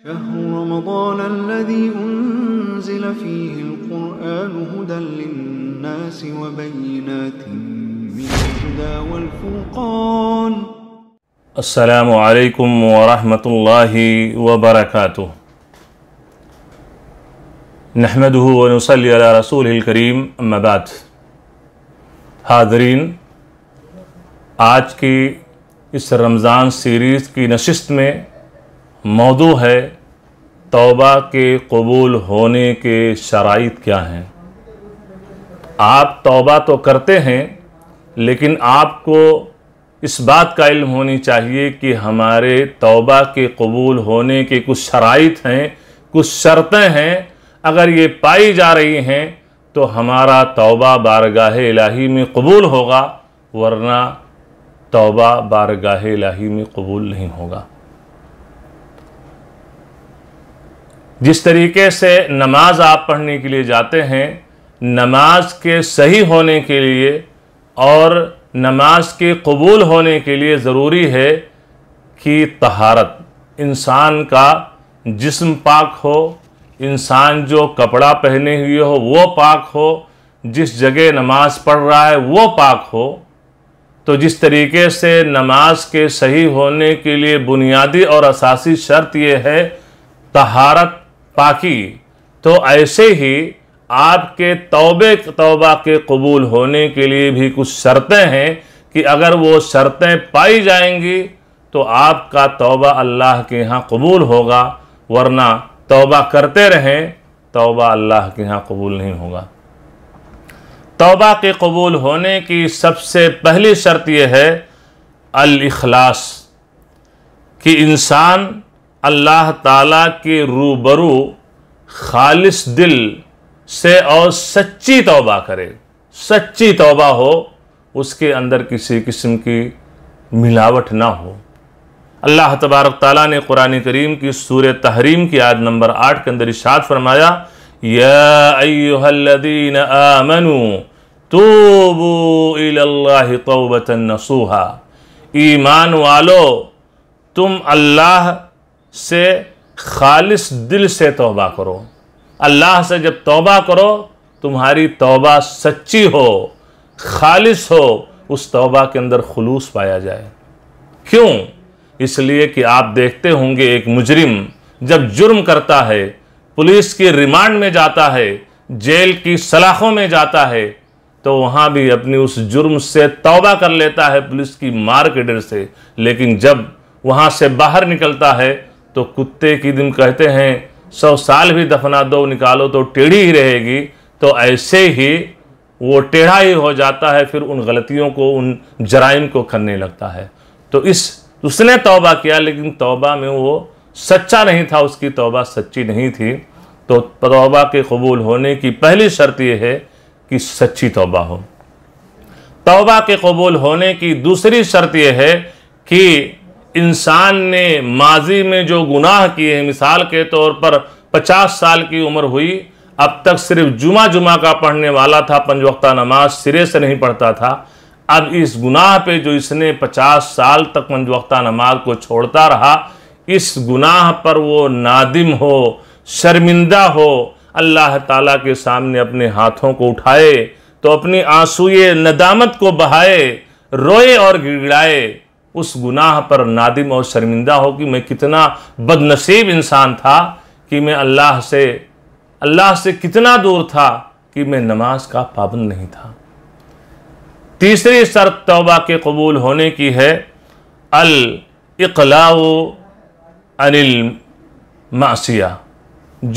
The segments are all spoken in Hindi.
شهر رمضان الذي أنزل فيه القرآن هدى للناس وبينات من الهدى والفرقان السلام عليكم ورحمة الله وبركاته نحمده ونصلي على رسوله الكريم أما بعد حاضرين آج کی اس رمضان سیریز کی نشست میں मौजू है तोबा के कबूल होने के शराइ क्या हैं आप तोबा तो करते हैं लेकिन आपको इस बात का इल्म होनी चाहिए कि हमारे तोबा के कबूल होने के कुछ शराइ हैं कुछ शर्तें हैं अगर ये पाई जा रही हैं तो हमारा तोबा बारगाह इलाही में कबूल होगा वरना तोबा बारगाह इलाही में कबूल नहीं होगा जिस तरीके से नमाज आप पढ़ने के लिए जाते हैं नमाज के सही होने के लिए और नमाज के कबूल होने के लिए ज़रूरी है कि तहारत इंसान का जिस्म पाक हो इंसान जो कपड़ा पहने हुए हो वो पाक हो जिस जगह नमाज पढ़ रहा है वो पाक हो तो जिस तरीके से नमाज के सही होने के लिए बुनियादी और असासी शर्त ये है तहारत पाकी तो ऐसे ही आपके तौबे तौबा के कबूल होने के लिए भी कुछ शर्तें हैं कि अगर वो शर्तें पाई जाएंगी तो आपका तौबा अल्लाह के यहाँ कबूल होगा वरना तौबा करते रहें तौबा अल्लाह के यहाँ कबूल नहीं होगा तौबा के कबूल होने की सबसे पहली शर्त यह है अल इखलास कि इंसान अल्लाह ताला के रूबरू खालिस दिल से और सच्ची तौबा करे सच्ची तौबा हो उसके अंदर किसी किस्म की मिलावट ना हो अल्लाह तबारक ताला ने कुरान करीम की सूर तहरीम की आयत नंबर आठ के अंदर इशाद फरमाया यादीन आमनु तोबो तोबतन नसूहा ईमान वालो तुम अल्लाह से खालिश दिल से तोबा करो अल्लाह से जब तोबा करो तुम्हारी तोबा सच्ची हो ख़ालिश हो उस तोबा के अंदर खलूस पाया जाए क्यों इसलिए कि आप देखते होंगे एक मुजरिम जब जुर्म करता है पुलिस की रिमांड में जाता है जेल की सलाखों में जाता है तो वहाँ भी अपनी उस जुर्म से तौबा कर लेता है पुलिस की मार के डर से लेकिन जब वहाँ से बाहर निकलता है तो कुत्ते की दिन कहते हैं सौ साल भी दफना दो निकालो तो टेढ़ी ही रहेगी तो ऐसे ही वो टेढ़ा ही हो जाता है फिर उन गलतियों को उन जराइम को करने लगता है तो इस उसने तौबा किया लेकिन तौबा में वो सच्चा नहीं था उसकी तौबा सच्ची नहीं थी तो तौबा के कबूल होने की पहली शर्त यह है कि सच्ची तौबा हो तौबा के कबूल होने की दूसरी शर्त यह है कि इंसान ने माजी में जो गुनाह किए हैं मिसाल के तौर पर पचास साल की उम्र हुई अब तक सिर्फ जुमा जुमा का पढ़ने वाला था पंजवक्ता नमाज सिरे से नहीं पढ़ता था अब इस गुनाह पे जो इसने पचास साल तक पंज वक्ता नमाज को छोड़ता रहा इस गुनाह पर वो नादिम हो शर्मिंदा हो अल्लाह ताला के सामने अपने हाथों को उठाए तो अपनी आंसूए नदामत को बहाए रोए और गिड़गिड़ाए उस गुनाह पर नादिम और शर्मिंदा हो कि मैं कितना बदनसीब इंसान था कि मैं अल्लाह से अल्लाह से कितना दूर था कि मैं नमाज का पाबंद नहीं था तीसरी शर्त तौबा के कबूल होने की है अल इकलाओ अनिल मासिया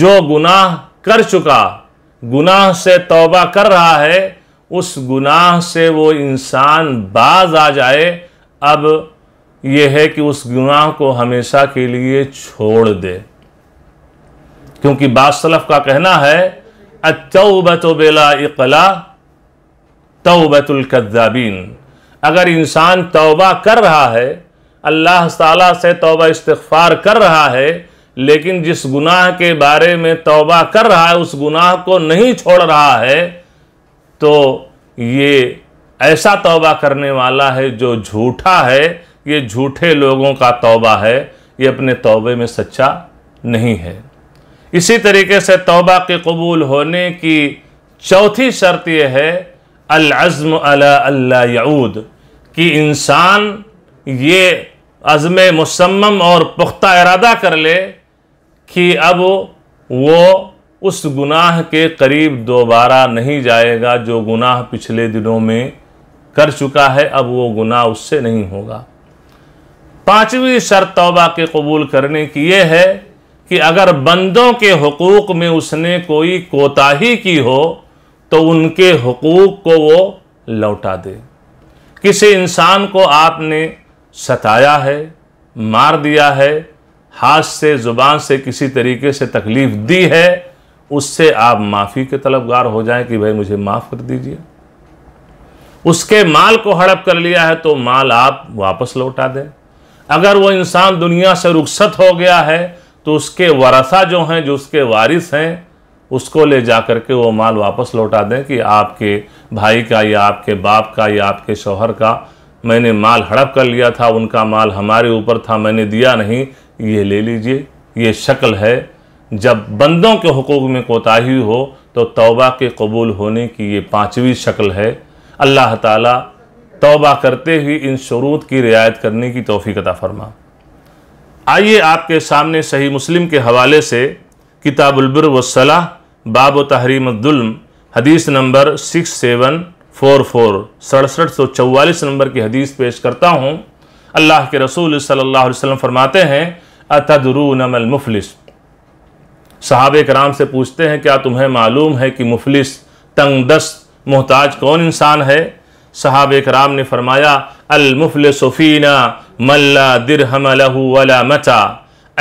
जो गुनाह कर चुका गुनाह से तौबा कर रहा है उस गुनाह से वो इंसान बाज आ जाए अब ये है कि उस गुनाह को हमेशा के लिए छोड़ दे क्योंकि बासलफ का कहना है अतौबत बेला इकला तोबतुल्कदाबीन अगर इंसान तौबा कर रहा है अल्लाह ताला से तौबा इस्तफार कर रहा है लेकिन जिस गुनाह के बारे में तौबा कर रहा है उस गुनाह को नहीं छोड़ रहा है तो ये ऐसा तौबा करने वाला है जो झूठा है ये झूठे लोगों का तौबा है ये अपने तौबे में सच्चा नहीं है इसी तरीके से तौबा के कबूल होने की चौथी शर्त यह है अलज़म अल्लाह यऊद कि इंसान ये अज़म मुसम्म और पुख्ता इरादा कर ले कि अब वो उस गुनाह के करीब दोबारा नहीं जाएगा जो गुनाह पिछले दिनों में कर चुका है अब वो गुनाह उससे नहीं होगा पांचवी शर्त तौबा के कबूल करने की यह है कि अगर बंदों के हकूक़ में उसने कोई कोताही की हो तो उनके हकूक़ को वो लौटा दे किसी इंसान को आपने सताया है मार दिया है हाथ से ज़ुबान से किसी तरीके से तकलीफ़ दी है उससे आप माफ़ी के तलबगार हो जाएं कि भाई मुझे माफ़ कर दीजिए उसके माल को हड़प कर लिया है तो माल आप वापस लौटा दें अगर वो इंसान दुनिया से रुखसत हो गया है तो उसके वरसा जो हैं जो उसके वारिस हैं उसको ले जा कर के वो माल वापस लौटा दें कि आपके भाई का या आपके बाप का या आपके शौहर का मैंने माल हड़प कर लिया था उनका माल हमारे ऊपर था मैंने दिया नहीं ये ले लीजिए ये शक्ल है जब बंदों के हकूक़ में कोताही हो तो तौबा के कबूल होने की ये पाँचवीं शक्ल है अल्लाह ताला तोबा करते हुए इन शरूत की रियायत करने की तोफ़ी फरमा आइए आपके सामने सही मुस्लिम के हवाले से किताबुलबर वसलाह बाब दुल्म हदीस number six seven four four सड़सठ सौ चौवालीस नंबर की हदीस पेश करता हूँ अल्लाह के रसूल सल्लल्लाहु अलैहि वसल्लम फरमाते हैं अतदरून अमल मुफलिस साहब कराम से पूछते हैं क्या तुम्हें मालूम है कि मुफलिस तंग दस्त मोहताज कौन इंसान है साहब कराम ने फरमाया अलमुफल सफ़ीना मल्ला दिर वला मचा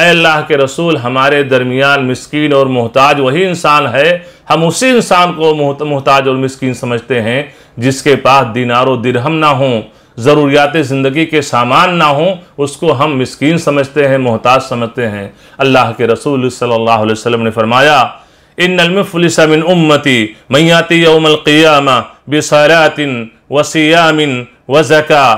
अल्लाह के रसूल हमारे दरमियान मस्किन और मोहताज वही इंसान है हम उसी इंसान को मोहताज और मस्किन समझते हैं जिसके पास दिनार व दिरहम ना हों ज़रूरियात ज़िंदगी के सामान ना हों उसको हम मस्किन समझते हैं मोहताज समझते हैं अल्लाह के रसूल सल्लल्लाहु अलैहि वसल्लम ने फरमाया इन नलमफलिसमिन उम्मती मैयाती यौमल क़ियामा बिसरातिन وصيام وزكاة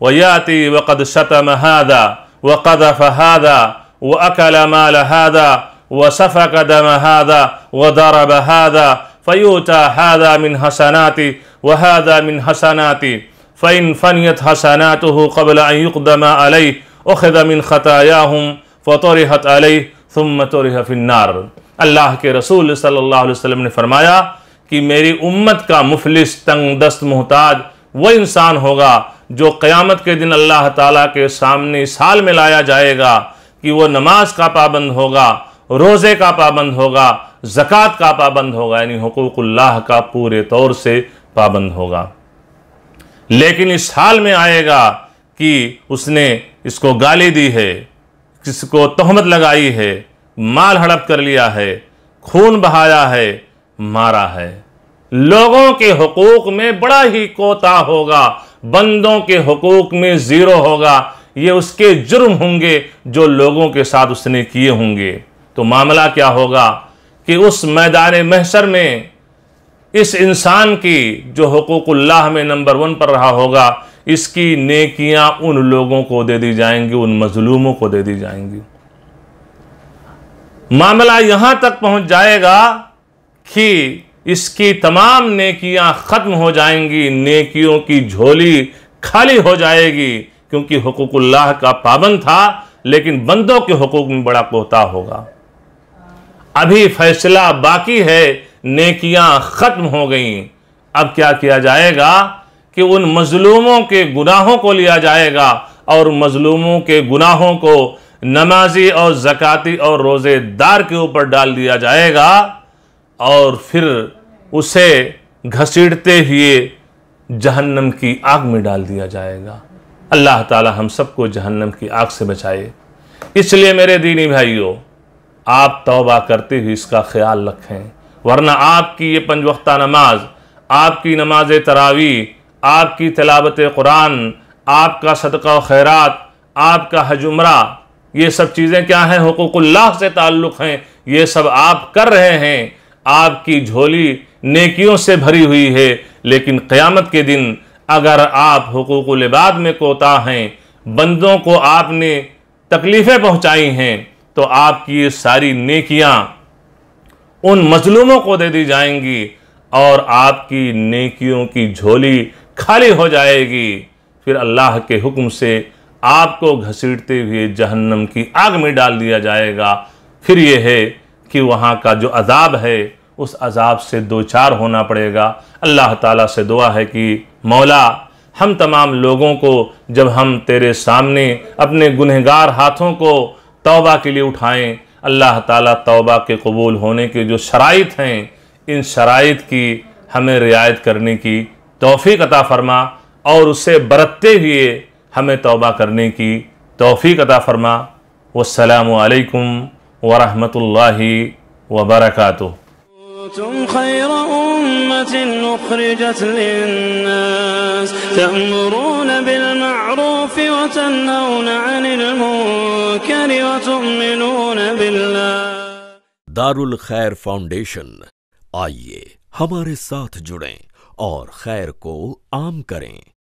ويأتي وقد شتم هذا وقذف هذا وأكل مال هذا وسفك دم هذا وضرب هذا فيؤتى هذا من حسناتي وهذا من حسناتي فإن فنيت حسناته قبل أن يقدم عليه أخذ من خطاياهم فطرحت عليه ثم طرح في النار اللہ کے رسول صلی اللہ علیہ وسلم نے فرمایا कि मेरी उम्मत का मुफलिस तंग दस्त मोहताज वह इंसान होगा जो क़यामत के दिन अल्लाह ताला के सामने साल में लाया जाएगा कि वह नमाज का पाबंद होगा रोज़े का पाबंद होगा ज़क़़त का पाबंद होगा यानी हकूक़ल्लाह का पूरे तौर से पाबंद होगा लेकिन इस हाल में आएगा कि उसने इसको गाली दी है किसको तहमत लगाई है माल हड़प कर लिया है खून बहाया है मारा है लोगों के हकूक में बड़ा ही कोता होगा बंदों के हकूक में ज़ीरो होगा ये उसके जुर्म होंगे जो लोगों के साथ उसने किए होंगे तो मामला क्या होगा कि उस मैदान महसर में इस इंसान की जो हकूक़ुल्लाह में नंबर वन पर रहा होगा इसकी नेकियां उन लोगों को दे दी जाएंगी उन मजलूमों को दे दी जाएंगी मामला यहां तक पहुंच जाएगा कि इसकी तमाम नेकियां ख़त्म हो जाएंगी नेकियों की झोली खाली हो जाएगी क्योंकि हकूक़ुल्लाह का पाबंद था लेकिन बंदों के हकूक़ में बड़ा कोता होगा अभी फैसला बाकी है नेकियां ख़त्म हो गई अब क्या किया जाएगा कि उन मजलूमों के गुनाहों को लिया जाएगा और मजलूमों के गुनाहों को नमाजी और ज़क़ाती और रोज़ेदार के ऊपर डाल दिया जाएगा और फिर उसे घसीटते हुए जहन्नम की आग में डाल दिया जाएगा अल्लाह ताला हम सबको जहन्नम की आग से बचाए इसलिए मेरे दीनी भाइयों आप तौबा करते हुए इसका ख्याल रखें वरना आपकी ये वक्ता नमाज आपकी नमाज तरावी आपकी तलावत कुरान आपका सदका खैरात आपका हजुमरा ये सब चीज़ें क्या हैं हकूक़ल्लाह से ताल्लुक़ हैं ये सब आप कर रहे हैं आपकी झोली नेकियों से भरी हुई है लेकिन क़यामत के दिन अगर आप हकूक़ुल में कोता हैं बंदों को आपने तकलीफ़ें पहुँचाई हैं तो आपकी ये सारी नेकियाँ उन मजलूमों को दे दी जाएंगी और आपकी नेकियों की झोली खाली हो जाएगी फिर अल्लाह के हुक्म से आपको घसीटते हुए जहन्नम की आग में डाल दिया जाएगा फिर यह है कि वहाँ का जो अजाब है उस अजाब से दो चार होना पड़ेगा अल्लाह ताला से दुआ है कि मौला हम तमाम लोगों को जब हम तेरे सामने अपने गुनहगार हाथों को तौबा के लिए उठाएं अल्लाह ताला तौबा के कबूल होने के जो शराइत हैं इन शराइत की हमें रियायत करने की तोफ़ी अता फरमा और उससे बरतते हुए हमें तौबा करने की तोफ़ी अता फरमा वालकम वरहमल वबरकू كنتم خير أمة أخرجت للناس تأمرون بالمعروف وتنهون عن المنكر وتؤمنون بالله دار الخير फाउंडेशन آئیے ہمارے ساتھ جڑیں اور خیر کو عام کریں